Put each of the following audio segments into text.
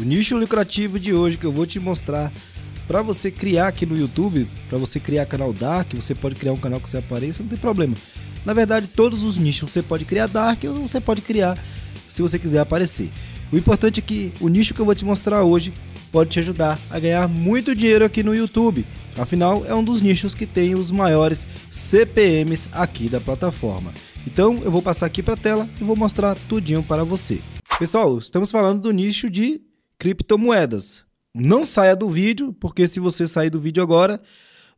O nicho lucrativo de hoje que eu vou te mostrar para você criar aqui no YouTube, para você criar canal Dark, você pode criar um canal que você apareça, não tem problema. Na verdade, todos os nichos você pode criar Dark ou você pode criar se você quiser aparecer. O importante é que o nicho que eu vou te mostrar hoje pode te ajudar a ganhar muito dinheiro aqui no YouTube. Afinal, é um dos nichos que tem os maiores CPMs aqui da plataforma. Então, eu vou passar aqui para a tela e vou mostrar tudinho para você. Pessoal, estamos falando do nicho de criptomoedas. Não saia do vídeo, porque se você sair do vídeo agora,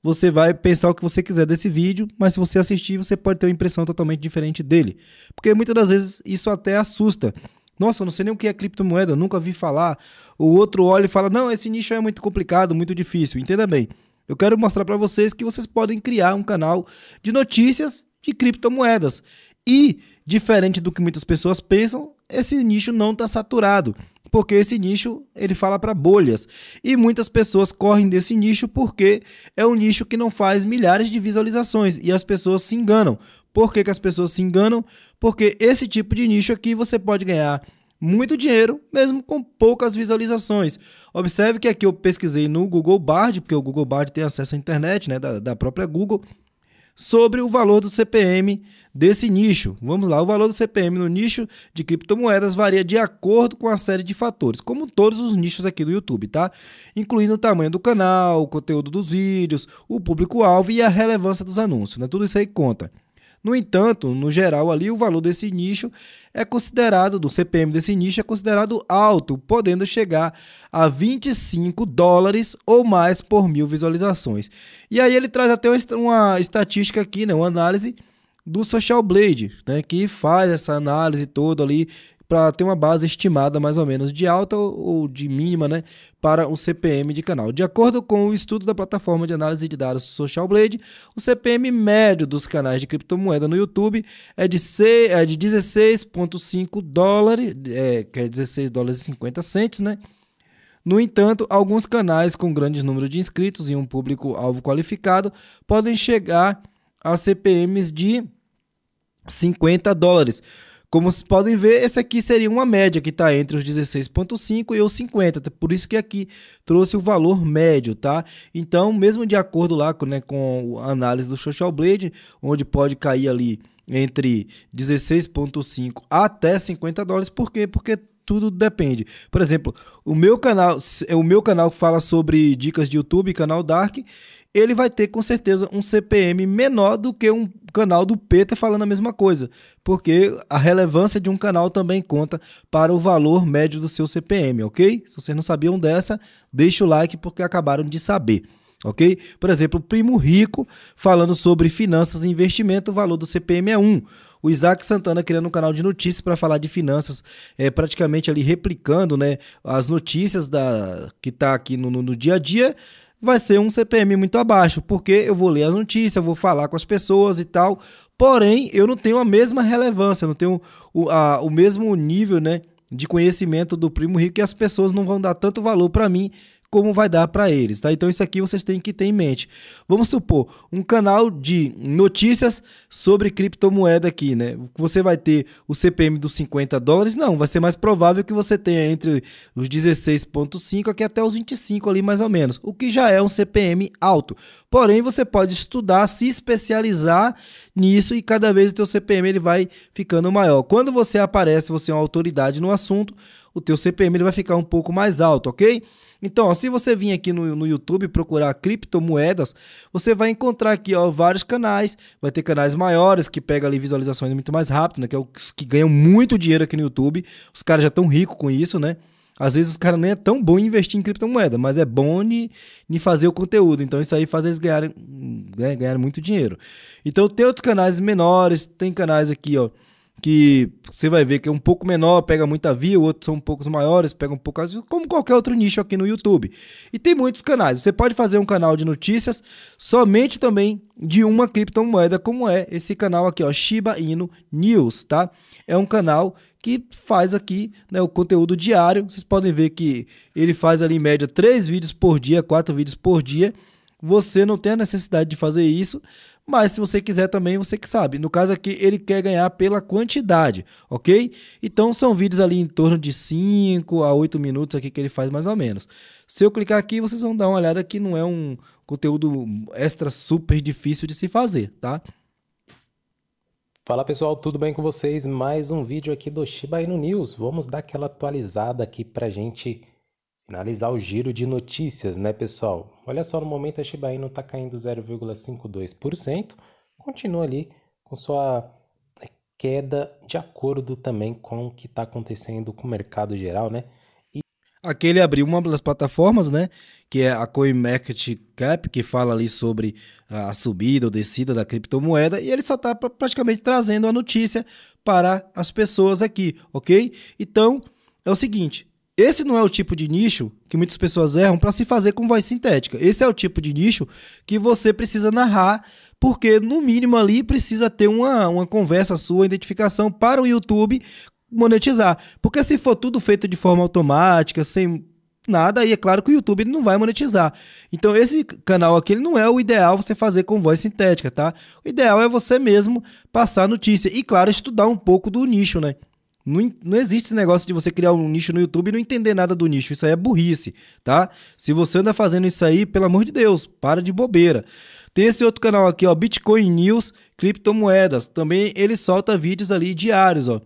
você vai pensar o que você quiser desse vídeo, mas se você assistir, você pode ter uma impressão totalmente diferente dele. Porque muitas das vezes isso até assusta. Nossa, eu não sei nem o que é criptomoeda, nunca vi falar. O outro olha e fala: não, esse nicho é muito complicado, muito difícil. Entenda bem. Eu quero mostrar para vocês que vocês podem criar um canal de notícias de criptomoedas. E Diferente do que muitas pessoas pensam, esse nicho não está saturado, porque esse nicho ele fala para bolhas e muitas pessoas correm desse nicho porque é um nicho que não faz milhares de visualizações e as pessoas se enganam. Por que, que as pessoas se enganam? Porque esse tipo de nicho aqui você pode ganhar muito dinheiro, mesmo com poucas visualizações. Observe que aqui eu pesquisei no Google Bard, porque o Google Bard tem acesso à internet né, da, da própria Google, sobre o valor do CPM desse nicho. Vamos lá, o valor do CPM no nicho de criptomoedas varia de acordo com a série de fatores, como todos os nichos aqui do YouTube, tá? Incluindo o tamanho do canal, o conteúdo dos vídeos, o público-alvo e a relevância dos anúncios, né? Tudo isso aí conta. No entanto, no geral ali o valor desse nicho é considerado do CPM desse nicho é considerado alto, podendo chegar a 25 dólares ou mais por mil visualizações. E aí ele traz até uma estatística aqui, né, uma análise do Social Blade, né, que faz essa análise toda ali para ter uma base estimada mais ou menos de alta ou de mínima né, para o CPM de canal. De acordo com o estudo da plataforma de análise de dados Social Blade, o CPM médio dos canais de criptomoeda no YouTube é de, é de 16,5 dólares, é, que é 16 dólares e 50 centes, né? No entanto, alguns canais com grandes números de inscritos e um público-alvo qualificado podem chegar a CPMs de 50 dólares. Como vocês podem ver, esse aqui seria uma média que está entre os 16,5 e os 50, tá? por isso que aqui trouxe o valor médio, tá? Então, mesmo de acordo lá com, né, com a análise do Social Blade, onde pode cair ali entre 16,5 até 50 dólares, por quê? Porque tudo depende. Por exemplo, o meu canal, o meu canal que fala sobre dicas de YouTube, canal Dark, ele vai ter com certeza um CPM menor do que um canal do Peter falando a mesma coisa, porque a relevância de um canal também conta para o valor médio do seu CPM, ok? Se vocês não sabiam dessa, deixa o like porque acabaram de saber. Ok? Por exemplo, o Primo Rico falando sobre finanças e investimento, o valor do CPM é 1. O Isaac Santana criando um canal de notícias para falar de finanças, é, praticamente ali replicando né, as notícias da, que está aqui no, no, no dia a dia vai ser um CPM muito abaixo, porque eu vou ler as notícias, vou falar com as pessoas e tal, porém eu não tenho a mesma relevância, não tenho o, a, o mesmo nível né, de conhecimento do primo rico e as pessoas não vão dar tanto valor para mim como vai dar para eles, tá? Então isso aqui vocês têm que ter em mente. Vamos supor um canal de notícias sobre criptomoeda aqui, né? Você vai ter o CPM dos 50 dólares? Não, vai ser mais provável que você tenha entre os 16.5 aqui até os 25 ali mais ou menos, o que já é um CPM alto. Porém, você pode estudar, se especializar nisso e cada vez o teu CPM ele vai ficando maior. Quando você aparece, você é uma autoridade no assunto, o teu CPM ele vai ficar um pouco mais alto, ok? Então, ó, se você vir aqui no, no YouTube procurar criptomoedas, você vai encontrar aqui ó, vários canais. Vai ter canais maiores que pegam ali visualizações muito mais rápido, né? Que é os que ganham muito dinheiro aqui no YouTube. Os caras já estão ricos com isso, né? Às vezes os caras nem é tão bom em investir em criptomoeda, mas é bom em fazer o conteúdo. Então isso aí faz eles ganharem, né, ganharem muito dinheiro. Então tem outros canais menores, tem canais aqui, ó que você vai ver que é um pouco menor, pega muita view, outros são um pouco maiores, pega um pouco como qualquer outro nicho aqui no YouTube. E tem muitos canais. Você pode fazer um canal de notícias somente também de uma criptomoeda, como é esse canal aqui, ó, Shiba Inu News, tá? É um canal que faz aqui né, o conteúdo diário. Vocês podem ver que ele faz ali em média três vídeos por dia, quatro vídeos por dia. Você não tem a necessidade de fazer isso, mas se você quiser também, você que sabe. No caso aqui, ele quer ganhar pela quantidade, ok? Então são vídeos ali em torno de 5 a 8 minutos aqui que ele faz mais ou menos. Se eu clicar aqui, vocês vão dar uma olhada que não é um conteúdo extra super difícil de se fazer, tá? Fala pessoal, tudo bem com vocês? Mais um vídeo aqui do Shiba Inu News. Vamos dar aquela atualizada aqui pra gente Finalizar o giro de notícias, né, pessoal? Olha só, no momento a Shiba Inu está caindo 0,52%, continua ali com sua é, queda de acordo também com o que está acontecendo com o mercado geral, né? E... Aquele abriu uma das plataformas, né, que é a CoinMarketCap, que fala ali sobre a subida ou descida da criptomoeda, e ele só está praticamente trazendo a notícia para as pessoas aqui, ok? Então, é o seguinte, esse não é o tipo de nicho que muitas pessoas erram para se fazer com voz sintética. Esse é o tipo de nicho que você precisa narrar, porque no mínimo ali precisa ter uma, uma conversa sua, identificação para o YouTube monetizar. Porque se for tudo feito de forma automática, sem nada, aí é claro que o YouTube não vai monetizar. Então esse canal aqui não é o ideal você fazer com voz sintética, tá? O ideal é você mesmo passar notícia e claro, estudar um pouco do nicho, né? Não, não existe esse negócio de você criar um nicho no YouTube e não entender nada do nicho. Isso aí é burrice, tá? Se você anda fazendo isso aí, pelo amor de Deus, para de bobeira. Tem esse outro canal aqui, ó, Bitcoin News, criptomoedas. Também ele solta vídeos ali diários, ó.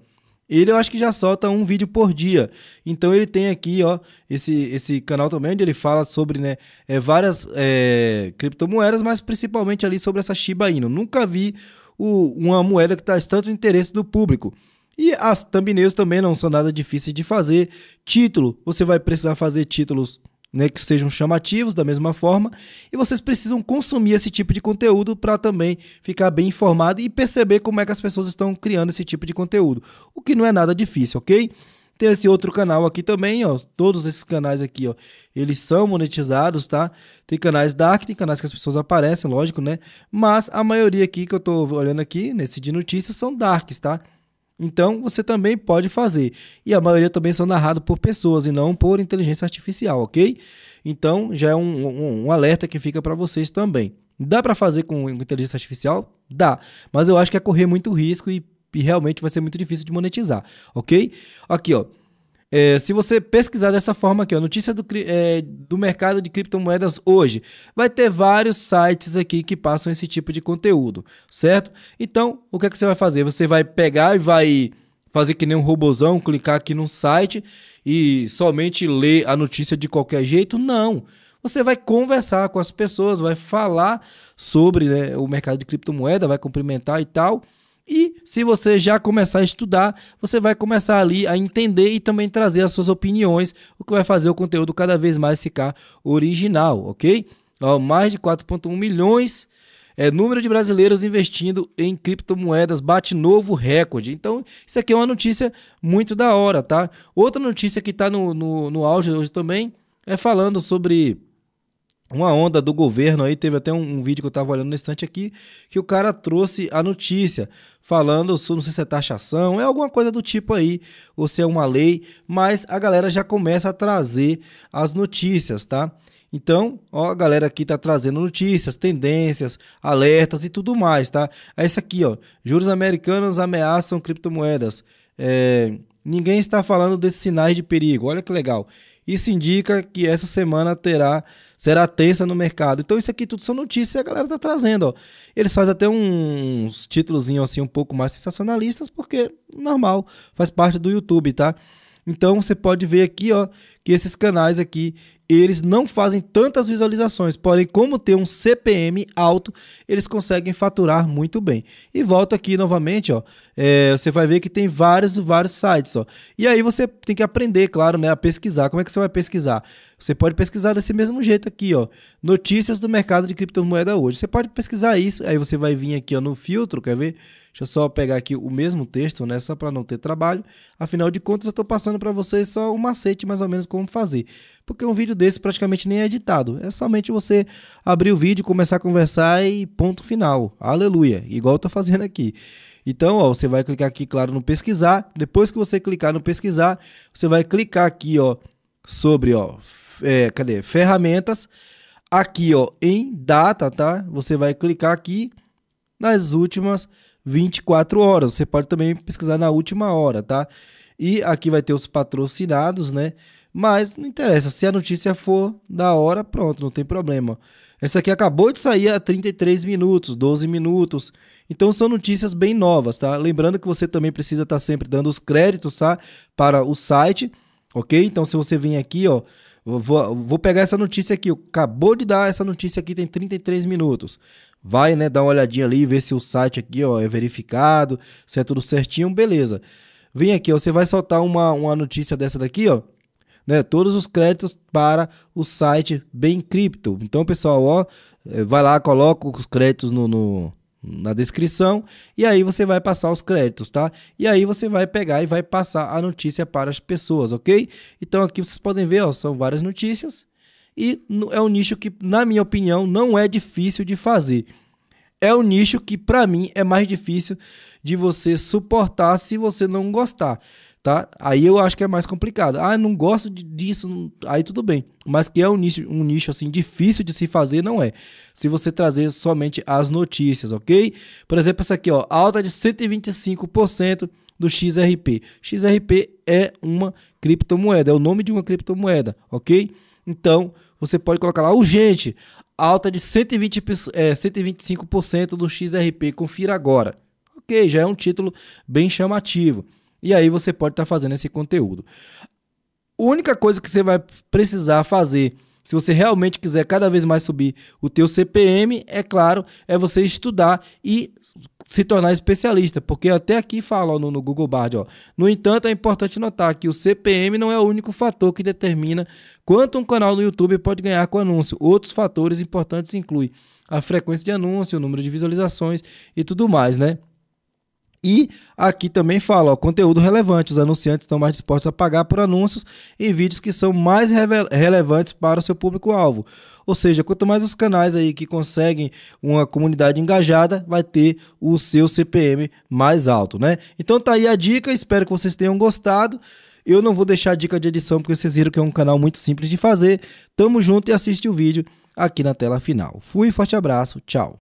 Ele eu acho que já solta um vídeo por dia. Então ele tem aqui, ó, esse, esse canal também onde ele fala sobre, né, é, várias é, criptomoedas, mas principalmente ali sobre essa Shiba Inu. Nunca vi o, uma moeda que está tanto interesse do público. E as thumbnails também não são nada difíceis de fazer. Título, você vai precisar fazer títulos né, que sejam chamativos da mesma forma, e vocês precisam consumir esse tipo de conteúdo para também ficar bem informado e perceber como é que as pessoas estão criando esse tipo de conteúdo, o que não é nada difícil, ok? Tem esse outro canal aqui também, ó, todos esses canais aqui, ó, eles são monetizados, tá? Tem canais dark, tem canais que as pessoas aparecem, lógico, né? Mas a maioria aqui que eu tô olhando aqui, nesse de notícias, são darks, tá? Então, você também pode fazer. E a maioria também são narrados por pessoas e não por inteligência artificial, ok? Então, já é um, um, um alerta que fica para vocês também. Dá para fazer com inteligência artificial? Dá. Mas eu acho que é correr muito risco e, e realmente vai ser muito difícil de monetizar, ok? Aqui, ó. É, se você pesquisar dessa forma aqui, a notícia do, é, do mercado de criptomoedas hoje, vai ter vários sites aqui que passam esse tipo de conteúdo, certo? Então, o que é que você vai fazer? Você vai pegar e vai fazer que nem um robozão, clicar aqui num site e somente ler a notícia de qualquer jeito? Não. Você vai conversar com as pessoas, vai falar sobre né, o mercado de criptomoeda, vai cumprimentar e tal. E se você já começar a estudar, você vai começar ali a entender e também trazer as suas opiniões, o que vai fazer o conteúdo cada vez mais ficar original, ok? Ó, mais de 4,1 milhões é, número de brasileiros investindo em criptomoedas bate novo recorde. Então, isso aqui é uma notícia muito da hora, tá? Outra notícia que está no, no, no auge hoje também é falando sobre uma onda do governo aí, teve até um, um vídeo que eu estava olhando no instante aqui, que o cara trouxe a notícia, falando, não sei se é taxação, é alguma coisa do tipo aí, ou se é uma lei, mas a galera já começa a trazer as notícias, tá? Então, ó, a galera aqui tá trazendo notícias, tendências, alertas e tudo mais, tá? É isso aqui, ó, juros americanos ameaçam criptomoedas, é... Ninguém está falando desses sinais de perigo. Olha que legal. Isso indica que essa semana terá será tensa no mercado. Então isso aqui tudo são notícias e a galera tá trazendo, ó. Eles fazem até uns títulozinhos assim um pouco mais sensacionalistas porque normal, faz parte do YouTube, tá? Então você pode ver aqui, ó, e esses canais aqui, eles não fazem tantas visualizações, porém, como tem um CPM alto, eles conseguem faturar muito bem. E volto aqui novamente, ó. É, você vai ver que tem vários, vários sites, ó. E aí você tem que aprender, claro, né, a pesquisar. Como é que você vai pesquisar? Você pode pesquisar desse mesmo jeito aqui, ó. Notícias do mercado de criptomoeda hoje. Você pode pesquisar isso, aí você vai vir aqui ó, no filtro, quer ver? Deixa eu só pegar aqui o mesmo texto, né? Só para não ter trabalho. Afinal de contas, eu estou passando para vocês só um macete mais ou menos com como fazer. Porque um vídeo desse praticamente nem é editado. É somente você abrir o vídeo, começar a conversar e ponto final. Aleluia. Igual eu tô fazendo aqui. Então, ó, você vai clicar aqui, claro, no pesquisar. Depois que você clicar no pesquisar, você vai clicar aqui, ó, sobre, ó, é, cadê? Ferramentas. Aqui, ó, em data, tá? Você vai clicar aqui nas últimas 24 horas. Você pode também pesquisar na última hora, tá? E aqui vai ter os patrocinados, né? Mas não interessa, se a notícia for da hora, pronto, não tem problema. Essa aqui acabou de sair há 33 minutos, 12 minutos. Então são notícias bem novas, tá? Lembrando que você também precisa estar tá sempre dando os créditos, tá? Para o site, ok? Então se você vem aqui, ó, vou, vou pegar essa notícia aqui, acabou de dar essa notícia aqui, tem 33 minutos. Vai, né, dar uma olhadinha ali, ver se o site aqui, ó, é verificado, se é tudo certinho, beleza. Vem aqui, ó, você vai soltar uma, uma notícia dessa daqui, ó né, todos os créditos para o site Bem Cripto. Então, pessoal, ó, eh, vai lá, coloca os créditos no, no na descrição e aí você vai passar os créditos, tá? E aí você vai pegar e vai passar a notícia para as pessoas, ok? Então aqui vocês podem ver, ó, são várias notícias e é um nicho que, na minha opinião, não é difícil de fazer. É um nicho que para mim é mais difícil de você suportar se você não gostar tá? Aí eu acho que é mais complicado. Ah, não gosto disso, aí tudo bem. Mas que é um nicho, um nicho assim difícil de se fazer, não é. Se você trazer somente as notícias, ok? Por exemplo, essa aqui, ó, alta de 125% do XRP. XRP é uma criptomoeda, é o nome de uma criptomoeda, ok? Então, você pode colocar lá urgente, alta de 120, é, 125% do XRP, confira agora. Ok, já é um título bem chamativo. E aí você pode estar tá fazendo esse conteúdo. A única coisa que você vai precisar fazer, se você realmente quiser cada vez mais subir o teu CPM, é claro, é você estudar e se tornar especialista, porque até aqui fala ó, no, no, Google Bard, ó. No entanto, é importante notar que o CPM não é o único fator que determina quanto um canal no YouTube pode ganhar com anúncio. Outros fatores importantes incluem a frequência de anúncio, o número de visualizações e tudo mais, né? E aqui também fala, ó, conteúdo relevante. Os anunciantes estão mais dispostos a pagar por anúncios em vídeos que são mais relevantes para o seu público-alvo. Ou seja, quanto mais os canais aí que conseguem uma comunidade engajada, vai ter o seu CPM mais alto, né? Então tá aí a dica, espero que vocês tenham gostado. Eu não vou deixar a dica de edição porque vocês viram que é um canal muito simples de fazer. Tamo junto e assiste o vídeo aqui na tela final. Fui, forte abraço, tchau.